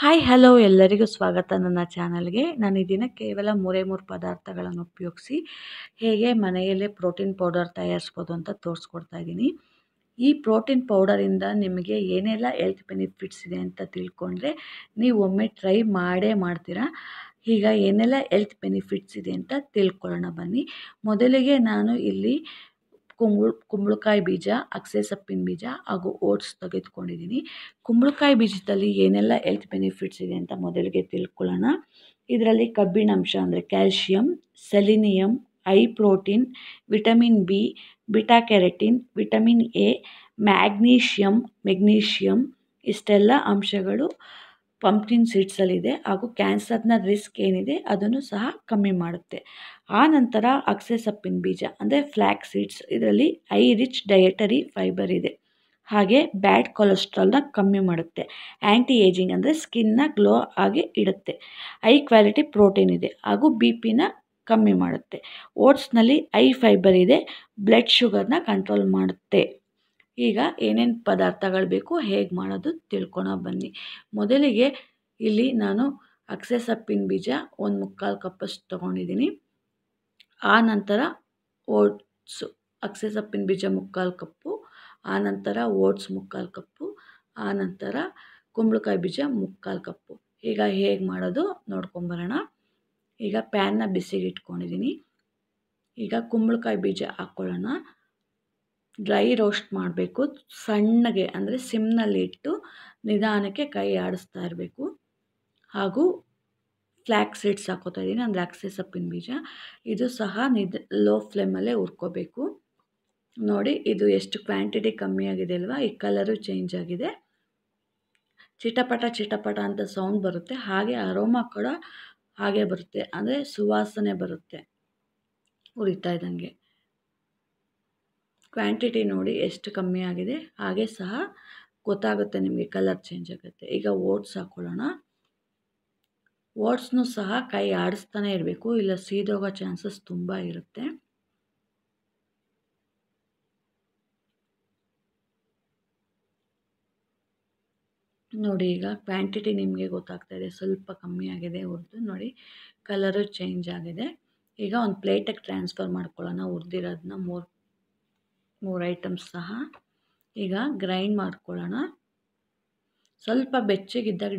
hi hello ಎಲ್ಲರಿಗೂ ಸ್ವಾಗತ ನನ್ನ ಚಾನಲ್ಗೆ ನಾನು ಇದನ್ನು ದಿನ ಕೇವಲ ಮೂರೇ ಮೂರು ಪದಾರ್ಥಗಳನ್ನು ಉಪಯೋಗಿಸಿ ಹೇಗೆ ಮನೆಯಲ್ಲೇ ಪ್ರೋಟೀನ್ ಪೌಡರ್ ತಯಾರಿಸ್ಬೋದು ಅಂತ ತೋರಿಸ್ಕೊಡ್ತಾ ಇದ್ದೀನಿ ಈ ಪ್ರೋಟೀನ್ ಪೌಡರಿಂದ ನಿಮಗೆ ಏನೆಲ್ಲ ಹೆಲ್ತ್ ಬೆನಿಫಿಟ್ಸ್ ಇದೆ ಅಂತ ತಿಳ್ಕೊಂಡ್ರೆ ನೀವು ಒಮ್ಮೆ ಟ್ರೈ ಮಾಡೇ ಮಾಡ್ತೀರಾ ಈಗ ಏನೆಲ್ಲ ಹೆಲ್ತ್ ಬೆನಿಫಿಟ್ಸ್ ಇದೆ ಅಂತ ತಿಳ್ಕೊಳ್ಳೋಣ ಬನ್ನಿ ಮೊದಲಿಗೆ ನಾನು ಇಲ್ಲಿ ಕುಂಬಳ ಕುಂಬಳಕಾಯಿ ಬೀಜ ಅಗಸೆ ಸೊಪ್ಪಿನ ಬೀಜ ಹಾಗೂ ಓಟ್ಸ್ ತೆಗೆದುಕೊಂಡಿದ್ದೀನಿ ಕುಂಬಳಕಾಯಿ ಬೀಜದಲ್ಲಿ ಏನೆಲ್ಲ ಹೆಲ್ತ್ ಬೆನಿಫಿಟ್ಸ್ ಇದೆ ಅಂತ ಮೊದಲಿಗೆ ತಿಳ್ಕೊಳ್ಳೋಣ ಇದರಲ್ಲಿ ಕಬ್ಬಿಣಾಂಶ ಅಂದರೆ calcium selenium high protein vitamin B beta carotene vitamin A magnesium magnesium ಇಷ್ಟೆಲ್ಲ ಅಂಶಗಳು ಪಂಪ್ಕಿನ್ ಸೀಡ್ಸಲ್ಲಿದೆ ಹಾಗೂ ಕ್ಯಾನ್ಸರ್ನ ರಿಸ್ಕ್ ಏನಿದೆ ಅದನ್ನು ಸಹ ಕಮ್ಮಿ ಮಾಡುತ್ತೆ ಆ ನಂತರ ಅಗಸೆ ಸೊಪ್ಪಿನ ಬೀಜ ಅಂದರೆ ಫ್ಲ್ಯಾಕ್ ಸೀಡ್ಸ್ ಇದರಲ್ಲಿ ಐ ರಿಚ್ ಡಯಟರಿ ಫೈಬರ್ ಇದೆ ಹಾಗೆ ಬ್ಯಾಡ್ ಕೊಲೆಸ್ಟ್ರಾಲ್ನ ಕಮ್ಮಿ ಮಾಡುತ್ತೆ ಆ್ಯಂಟಿ ಏಜಿಂಗ್ ಅಂದರೆ ಸ್ಕಿನ್ನ ಗ್ಲೋ ಆಗಿ ಇಡುತ್ತೆ ಐ ಕ್ವಾಲಿಟಿ ಪ್ರೋಟೀನ್ ಇದೆ ಹಾಗೂ ಬಿ ಪಿನ ಕಮ್ಮಿ ಮಾಡುತ್ತೆ ಓಟ್ಸ್ನಲ್ಲಿ ಐ ಫೈಬರ್ ಇದೆ ಬ್ಲಡ್ ಶುಗರ್ನ ಕಂಟ್ರೋಲ್ ಮಾಡುತ್ತೆ ಈಗ ಏನೇನು ಪದಾರ್ಥಗಳು ಬೇಕು ಹೇಗೆ ಮಾಡೋದು ತಿಳ್ಕೊಳೋ ಬನ್ನಿ ಮೊದಲಿಗೆ ಇಲ್ಲಿ ನಾನು ಅಗಸೆ ಸೊಪ್ಪಿನ ಬೀಜ ಒಂದು ಮುಕ್ಕಾಲು ಕಪ್ಪಷ್ಟು ತೊಗೊಂಡಿದ್ದೀನಿ ಆ ನಂತರ ಓಟ್ಸು ಅಗಸೆ ಸೊಪ್ಪಿನ ಬೀಜ ಮುಕ್ಕಾಲು ಕಪ್ಪು ಆನಂತರ ಓಟ್ಸ್ ಮುಕ್ಕಾಲು ಕಪ್ಪು ಆ ನಂತರ ಕುಂಬಳಕಾಯಿ ಬೀಜ ಮುಕ್ಕಾಲು ಕಪ್ಪು ಈಗ ಹೇಗೆ ಮಾಡೋದು ನೋಡ್ಕೊಂಬರೋಣ ಈಗ ಪ್ಯಾನ್ನ ಬಿಸಿಗೆ ಇಟ್ಕೊಂಡಿದ್ದೀನಿ ಈಗ ಕುಂಬಳಕಾಯಿ ಬೀಜ ಹಾಕ್ಕೊಳ್ಳೋಣ ಡ್ರೈ ರೋಸ್ಟ್ ಮಾಡಬೇಕು ಸಣ್ಣಗೆ ಅಂದರೆ ಸಿಮ್ನಲ್ಲಿ ಇಟ್ಟು ನಿಧಾನಕ್ಕೆ ಕೈ ಆಡಿಸ್ತಾ ಇರಬೇಕು ಹಾಗೂ ಫ್ಲ್ಯಾಕ್ ಸೀಡ್ಸ್ ಹಾಕೋತಾ ಇದ್ದೀನಿ ಅಂದರೆ ಅಗಸೆ ಸೊಪ್ಪಿನ ಬೀಜ ಇದು ಸಹ ನಿದ್ ಲೋ ಫ್ಲೇಮಲ್ಲೇ ಹುರ್ಕೋಬೇಕು ನೋಡಿ ಇದು ಎಷ್ಟು ಕ್ವಾಂಟಿಟಿ ಕಮ್ಮಿ ಆಗಿದೆ ಅಲ್ವಾ ಈ ಕಲರು ಚೇಂಜ್ ಆಗಿದೆ ಚಿಟಪಟ ಚಿಟಪಟ ಅಂತ ಸೌಂಡ್ ಬರುತ್ತೆ ಹಾಗೆ ಅರೋಮ ಕೂಡ ಹಾಗೆ ಬರುತ್ತೆ ಅಂದರೆ ಸುವಾಸನೆ ಬರುತ್ತೆ ಉರಿತಾ ಇದ್ದಂಗೆ ಕ್ವಾಂಟಿಟಿ ನೋಡಿ ಎಷ್ಟು ಕಮ್ಮಿ ಆಗಿದೆ ಹಾಗೆ ಸಹ ಗೊತ್ತಾಗುತ್ತೆ ನಿಮಗೆ ಕಲರ್ ಚೇಂಜ್ ಆಗುತ್ತೆ ಈಗ ಓಟ್ಸ್ ಹಾಕ್ಕೊಳ್ಳೋಣ ಓಟ್ಸ್ನೂ ಸಹ ಕೈ ಆಡಿಸ್ತಾನೆ ಇರಬೇಕು ಇಲ್ಲ ಸೀದೋಗೋ ಚಾನ್ಸಸ್ ತುಂಬ ಇರುತ್ತೆ ನೋಡಿ ಈಗ ಕ್ವಾಂಟಿಟಿ ನಿಮಗೆ ಗೊತ್ತಾಗ್ತಾ ಇದೆ ಸ್ವಲ್ಪ ಕಮ್ಮಿ ಆಗಿದೆ ಹುರಿದು ನೋಡಿ ಕಲರು ಚೇಂಜ್ ಆಗಿದೆ ಈಗ ಒಂದು ಪ್ಲೇಟಿಗೆ ಟ್ರಾನ್ಸ್ಫರ್ ಮಾಡ್ಕೊಳ್ಳೋಣ ಹುರಿದಿರೋದನ್ನ ಮೂರು ಮೂರು ಐಟಮ್ಸ್ ಸಹ ಈಗ ಗ್ರೈಂಡ್ ಮಾಡ್ಕೊಳ್ಳೋಣ ಸ್ವಲ್ಪ ಬೆಚ್ಚಗಿದ್ದಾಗ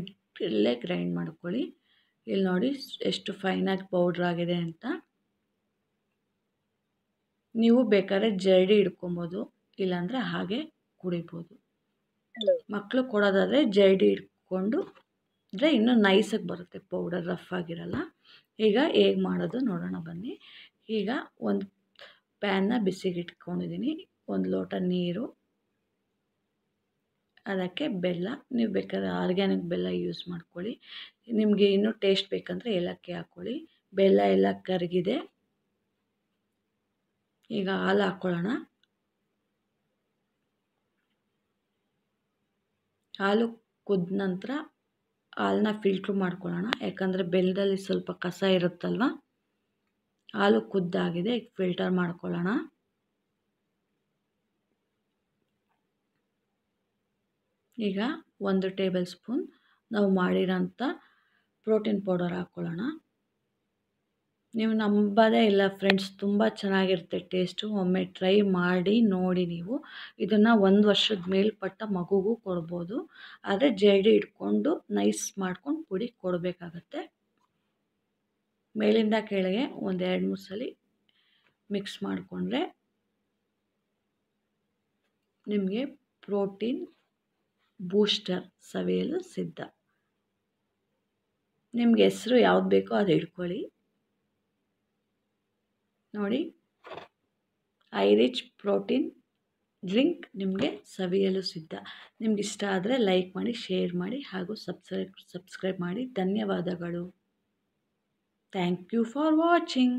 ಇಲ್ಲೇ ಗ್ರೈಂಡ್ ಮಾಡ್ಕೊಳ್ಳಿ ಇಲ್ಲಿ ನೋಡಿ ಎಷ್ಟು ಫೈನಾಗಿ ಪೌಡ್ರ್ ಆಗಿದೆ ಅಂತ ನೀವು ಬೇಕಾದ್ರೆ ಜರಡಿ ಹಿಡ್ಕೊಬೋದು ಇಲ್ಲಾಂದರೆ ಹಾಗೆ ಕುಡಿಬೋದು ಮಕ್ಕಳು ಕೊಡೋದಾದರೆ ಜರಡಿ ಹಿಡ್ಕೊಂಡು ಅಂದರೆ ಇನ್ನೂ ನೈಸಾಗಿ ಬರುತ್ತೆ ಪೌಡರ್ ರಫ್ ಆಗಿರಲ್ಲ ಈಗ ಹೇಗೆ ಮಾಡೋದು ನೋಡೋಣ ಬನ್ನಿ ಈಗ ಒಂದು ಪ್ಯಾನ್ನ ಇಟ್ಕೊಂಡಿದ್ದೀನಿ ಒಂದು ಲೋಟ ನೀರು ಅದಕ್ಕೆ ಬೆಲ್ಲ ನೀವು ಬೇಕಾದ್ರೆ ಆರ್ಗ್ಯಾನಿಕ್ ಬೆಲ್ಲ ಯೂಸ್ ಮಾಡ್ಕೊಳ್ಳಿ ನಿಮಗೆ ಇನ್ನೂ ಟೇಸ್ಟ್ ಬೇಕಂದರೆ ಏಲಕ್ಕಿ ಹಾಕ್ಕೊಳ್ಳಿ ಬೆಲ್ಲ ಎಲ್ಲ ಕರಗಿದೆ ಈಗ ಹಾಲು ಹಾಕ್ಕೊಳ್ಳೋಣ ಹಾಲು ಕುದ್ದ ನಂತರ ಹಾಲನ್ನ ಫಿಲ್ಟ್ರ್ ಮಾಡ್ಕೊಳ್ಳೋಣ ಯಾಕಂದರೆ ಬೆಲ್ಲದಲ್ಲಿ ಸ್ವಲ್ಪ ಕಸ ಇರುತ್ತಲ್ವ ಹಾಲು ಕುದ್ದಾಗಿದೆ ಈಗ ಫಿಲ್ಟರ್ ಮಾಡ್ಕೊಳ್ಳೋಣ ಈಗ ಒಂದು ಟೇಬಲ್ ಸ್ಪೂನ್ ನಾವು ಮಾಡಿರೋಂಥ ಪ್ರೋಟೀನ್ ಪೌಡರ್ ಹಾಕ್ಕೊಳ್ಳೋಣ ನೀವು ನಂಬೋದೇ ಇಲ್ಲ ಫ್ರೆಂಡ್ಸ್ ತುಂಬ ಚೆನ್ನಾಗಿರುತ್ತೆ ಟೇಸ್ಟು ಒಮ್ಮೆ ಟ್ರೈ ಮಾಡಿ ನೋಡಿ ನೀವು ಇದನ್ನು ಒಂದು ವರ್ಷದ ಮೇಲ್ಪಟ್ಟ ಮಗುಗೂ ಕೊಡ್ಬೋದು ಆದರೆ ಜೇಡಿ ಇಟ್ಕೊಂಡು ನೈಸ್ ಮಾಡ್ಕೊಂಡು ಪುಡಿ ಕೊಡಬೇಕಾಗತ್ತೆ ಮೇಲಿಂದ ಕೆಳಗೆ ಒಂದು ಎರಡು ಮೂರು ಸಲ ಮಿಕ್ಸ್ ಮಾಡಿಕೊಂಡ್ರೆ ನಿಮಗೆ ಪ್ರೋಟೀನ್ ಬೂಸ್ಟರ್ ಸವಿಯಲು ಸಿದ್ಧ ನಿಮ್ಗೆ ಹೆಸರು ಯಾವ್ದು ಬೇಕೋ ಅದು ಹಿಡ್ಕೊಳ್ಳಿ ನೋಡಿ ಐರಿಚ್ ಪ್ರೋಟೀನ್ ಡ್ರಿಂಕ್ ನಿಮಗೆ ಸವಿಯಲು ಸಿದ್ಧ ನಿಮ್ಗೆ ಇಷ್ಟ ಆದರೆ ಲೈಕ್ ಮಾಡಿ ಶೇರ್ ಮಾಡಿ ಹಾಗೂ ಸಬ್ಸ್ಕ್ರೈಬ್ ಸಬ್ಸ್ಕ್ರೈಬ್ ಮಾಡಿ ಧನ್ಯವಾದಗಳು ಥ್ಯಾಂಕ್ ಯು ಫಾರ್ ವಾಚಿಂಗ್